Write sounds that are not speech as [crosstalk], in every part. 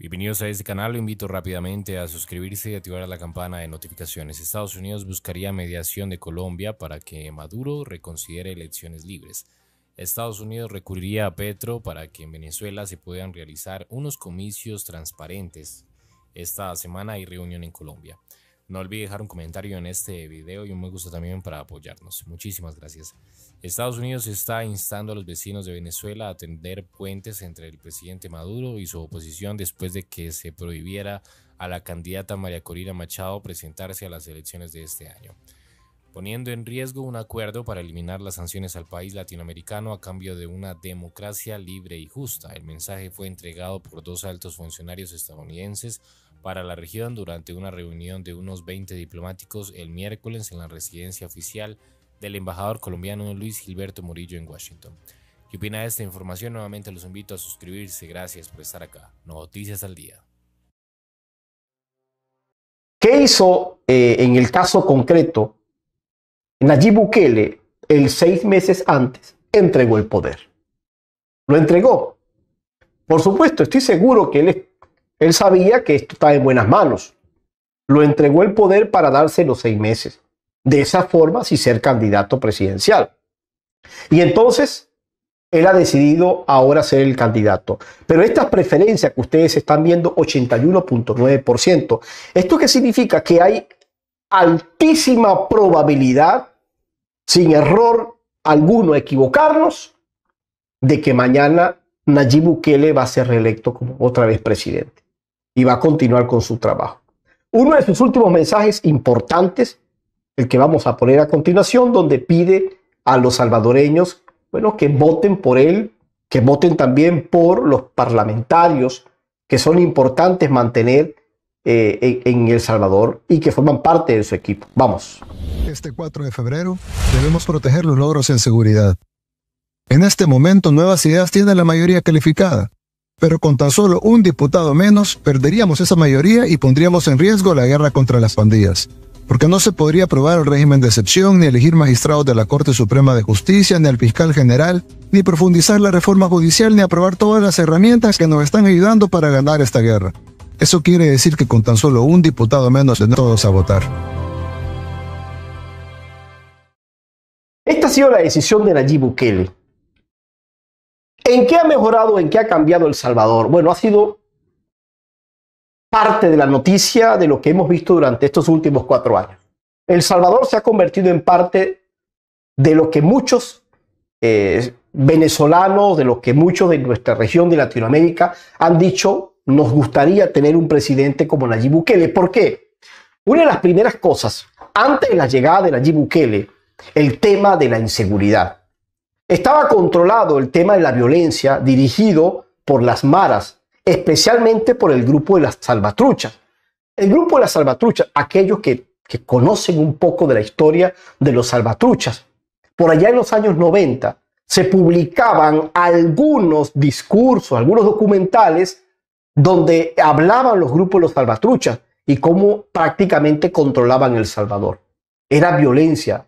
Bienvenidos a este canal, lo invito rápidamente a suscribirse y activar la campana de notificaciones. Estados Unidos buscaría mediación de Colombia para que Maduro reconsidere elecciones libres. Estados Unidos recurriría a Petro para que en Venezuela se puedan realizar unos comicios transparentes. Esta semana y reunión en Colombia. No olvide dejar un comentario en este video y un me gusta también para apoyarnos. Muchísimas gracias. Estados Unidos está instando a los vecinos de Venezuela a tender puentes entre el presidente Maduro y su oposición después de que se prohibiera a la candidata María Corina Machado presentarse a las elecciones de este año, poniendo en riesgo un acuerdo para eliminar las sanciones al país latinoamericano a cambio de una democracia libre y justa. El mensaje fue entregado por dos altos funcionarios estadounidenses para la región durante una reunión de unos 20 diplomáticos el miércoles en la residencia oficial del embajador colombiano Luis Gilberto Murillo en Washington. ¿Qué opina de esta información? Nuevamente los invito a suscribirse. Gracias por estar acá. Noticias al día. ¿Qué hizo eh, en el caso concreto Nayib Bukele el seis meses antes? Entregó el poder. Lo entregó. Por supuesto, estoy seguro que él él sabía que esto estaba en buenas manos. Lo entregó el poder para darse los seis meses. De esa forma, si ser candidato presidencial. Y entonces, él ha decidido ahora ser el candidato. Pero estas preferencias que ustedes están viendo, 81.9%, ¿esto qué significa? Que hay altísima probabilidad, sin error alguno equivocarnos, de que mañana Nayib Bukele va a ser reelecto como otra vez presidente y va a continuar con su trabajo. Uno de sus últimos mensajes importantes, el que vamos a poner a continuación, donde pide a los salvadoreños, bueno, que voten por él, que voten también por los parlamentarios que son importantes mantener eh, en, El Salvador y que forman parte de su equipo. Vamos. Este 4 de febrero debemos proteger los logros en seguridad. En este momento, nuevas ideas tienen la mayoría calificada pero con tan solo un diputado menos perderíamos esa mayoría y pondríamos en riesgo la guerra contra las pandillas, porque no se podría aprobar el régimen de excepción, ni elegir magistrados de la Corte Suprema de Justicia, ni al fiscal general, ni profundizar la reforma judicial, ni aprobar todas las herramientas que nos están ayudando para ganar esta guerra. Eso quiere decir que con tan solo un diputado menos de todos a votar. Esta ha sido la decisión de Nayib Bukele, ¿En qué ha mejorado, en qué ha cambiado El Salvador? Bueno, ha sido parte de la noticia de lo que hemos visto durante estos últimos cuatro años. El Salvador se ha convertido en parte de lo que muchos eh, venezolanos, de lo que muchos de nuestra región de Latinoamérica han dicho, nos gustaría tener un presidente como Nayib Bukele. ¿Por qué? Una de las primeras cosas, antes de la llegada de Nayib Bukele, el tema de la inseguridad. Estaba controlado el tema de la violencia dirigido por las maras, especialmente por el grupo de las salvatruchas. El grupo de las salvatruchas, aquellos que, conocen un poco de la historia de los salvatruchas, por allá en los años 90 se publicaban algunos discursos, algunos documentales donde hablaban los grupos de los salvatruchas y cómo prácticamente controlaban El Salvador. Era violencia,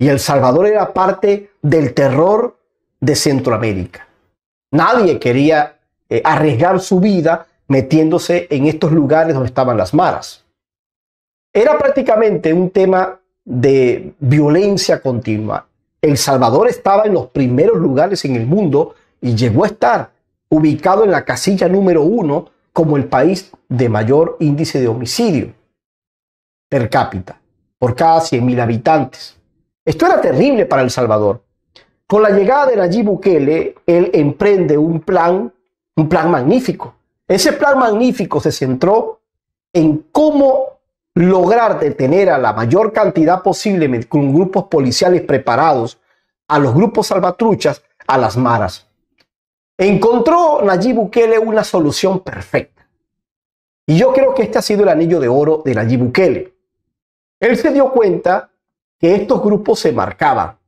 y El Salvador era parte del terror de Centroamérica. Nadie quería eh, arriesgar su vida metiéndose en estos lugares donde estaban las maras. Era prácticamente un tema de violencia continua. El Salvador estaba en los primeros lugares en el mundo y llegó a estar ubicado en la casilla número uno como el país de mayor índice de homicidio per cápita, por cada 100.000 habitantes. Esto era terrible para El Salvador. Con la llegada de Nayib Bukele, él emprende un plan, un plan magnífico. Ese plan magnífico se centró en cómo lograr detener a la mayor cantidad posible con grupos policiales preparados, a los grupos salvatruchas, a las maras. Encontró Nayib Bukele una solución perfecta. Y yo creo que este ha sido el anillo de oro de Nayib Bukele. Él se dio cuenta que estos grupos se marcaban.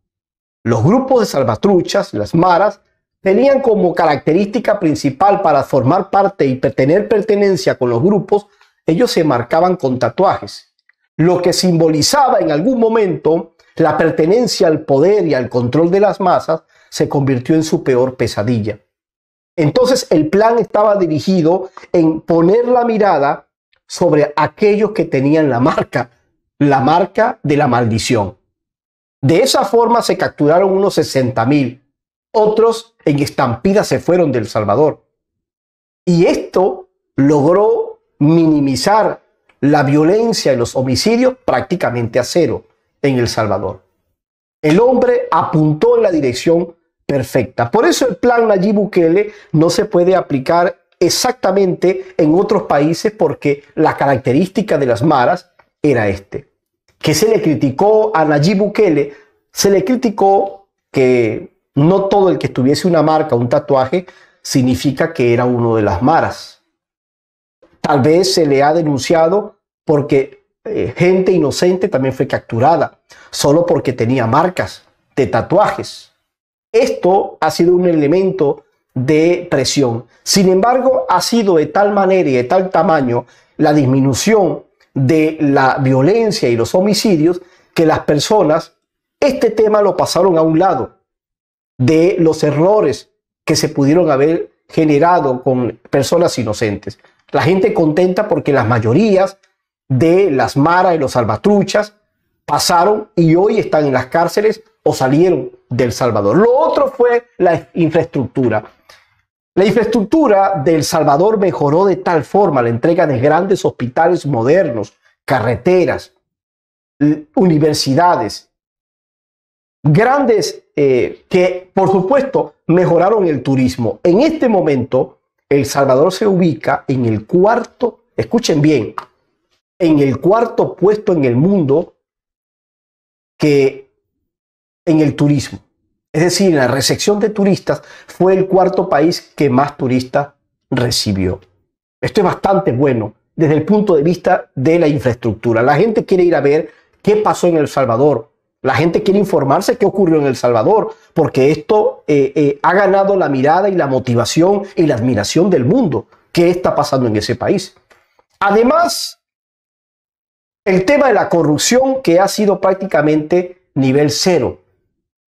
Los grupos de salvatruchas, las maras, tenían como característica principal para formar parte y tener pertenencia con los grupos, ellos se marcaban con tatuajes, lo que simbolizaba en algún momento la pertenencia al poder y al control de las masas se convirtió en su peor pesadilla. Entonces el plan estaba dirigido en poner la mirada sobre aquellos que tenían la marca, la marca de la maldición. De esa forma se capturaron unos mil, Otros en estampida se fueron del Salvador. Y esto logró minimizar la violencia y los homicidios prácticamente a cero en El Salvador. El hombre apuntó en la dirección perfecta. Por eso el plan Nayib Bukele no se puede aplicar exactamente en otros países porque la característica de las maras era este. Que se le criticó a Nayib Bukele, se le criticó que no todo el que tuviese una marca, un tatuaje, significa que era uno de las maras. Tal vez se le ha denunciado porque eh, gente inocente también fue capturada, solo porque tenía marcas de tatuajes. Esto ha sido un elemento de presión. Sin embargo, ha sido de tal manera y de tal tamaño la disminución de la violencia y los homicidios que las personas este tema lo pasaron a un lado de los errores que se pudieron haber generado con personas inocentes. La gente contenta porque las mayorías de las maras y los salvatruchas pasaron y hoy están en las cárceles o salieron del Salvador. Lo otro fue la infraestructura. La infraestructura de El Salvador mejoró de tal forma la entrega de grandes hospitales modernos, carreteras, universidades, grandes eh, que por supuesto mejoraron el turismo. En este momento, El Salvador se ubica en el cuarto, escuchen bien, en el cuarto puesto en el mundo que en el turismo. Es decir, la recepción de turistas fue el cuarto país que más turistas recibió. Esto es bastante bueno desde el punto de vista de la infraestructura. La gente quiere ir a ver qué pasó en El Salvador. La gente quiere informarse qué ocurrió en El Salvador, porque esto eh, eh, ha ganado la mirada y la motivación y la admiración del mundo. ¿Qué está pasando en ese país? Además, el tema de la corrupción que ha sido prácticamente nivel cero.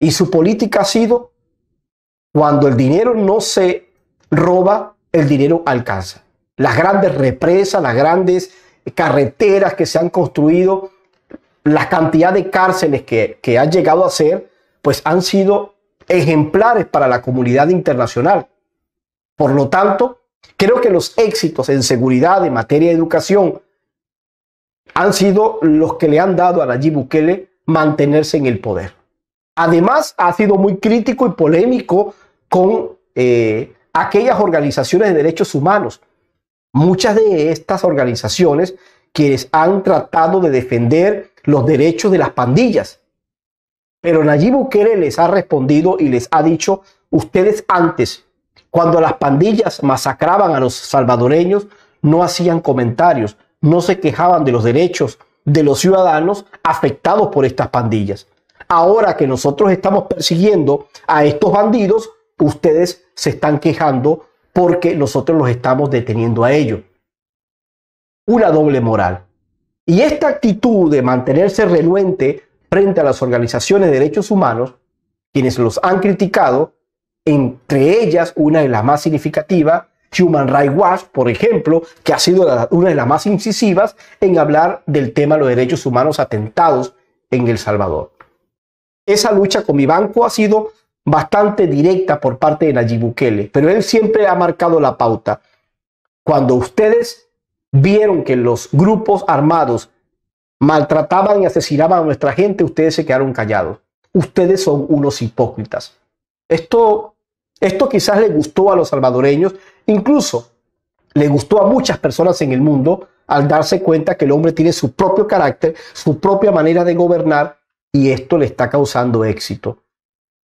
Y su política ha sido, cuando el dinero no se roba, el dinero alcanza. Las grandes represas, las grandes carreteras que se han construido, la cantidad de cárceles que, ha han llegado a ser, pues han sido ejemplares para la comunidad internacional. Por lo tanto, creo que los éxitos en seguridad, en materia de educación, han sido los que le han dado a Nayib Bukele mantenerse en el poder. Además, ha sido muy crítico y polémico con eh, aquellas organizaciones de derechos humanos. Muchas de estas organizaciones quienes han tratado de defender los derechos de las pandillas. Pero Nayib Bukele les ha respondido y les ha dicho, ustedes antes, cuando las pandillas masacraban a los salvadoreños, no hacían comentarios, no se quejaban de los derechos de los ciudadanos afectados por estas pandillas ahora que nosotros estamos persiguiendo a estos bandidos, ustedes se están quejando porque nosotros los estamos deteniendo a ellos. Una doble moral. Y esta actitud de mantenerse renuente frente a las organizaciones de derechos humanos, quienes los han criticado, entre ellas una de las más significativas, Human Rights Watch, por ejemplo, que ha sido una de las más incisivas en hablar del tema de los derechos humanos atentados en El Salvador esa lucha con mi banco ha sido bastante directa por parte de Nayib Bukele, pero él siempre ha marcado la pauta. Cuando ustedes vieron que los grupos armados maltrataban y asesinaban a nuestra gente, ustedes se quedaron callados. Ustedes son unos hipócritas. Esto, esto quizás le gustó a los salvadoreños, incluso le gustó a muchas personas en el mundo al darse cuenta que el hombre tiene su propio carácter, su propia manera de gobernar y esto le está causando éxito.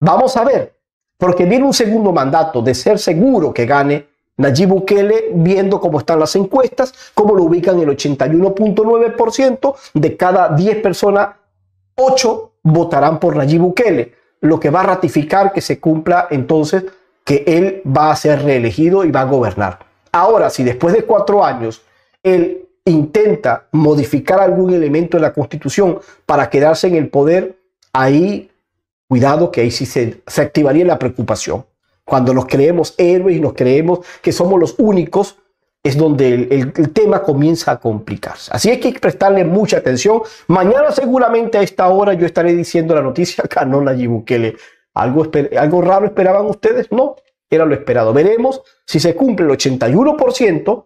Vamos a ver, porque viene un segundo mandato de ser seguro que gane Nayib Bukele, viendo cómo están las encuestas, cómo lo ubican el 81.9% de cada 10 personas, 8 votarán por Nayib Bukele, lo que va a ratificar que se cumpla entonces que él va a ser reelegido y va a gobernar. Ahora, si después de cuatro años el intenta modificar algún elemento de la Constitución para quedarse en el poder, ahí, cuidado que ahí sí se, activaría la preocupación. Cuando nos creemos héroes y nos creemos que somos los únicos, es donde el, tema comienza a complicarse. Así es que hay que prestarle mucha atención. Mañana seguramente a esta hora yo estaré diciendo la noticia a [laughs] ah, no la ¿Algo, ¿Algo raro esperaban ustedes? No, era lo esperado. Veremos si se cumple el 81%.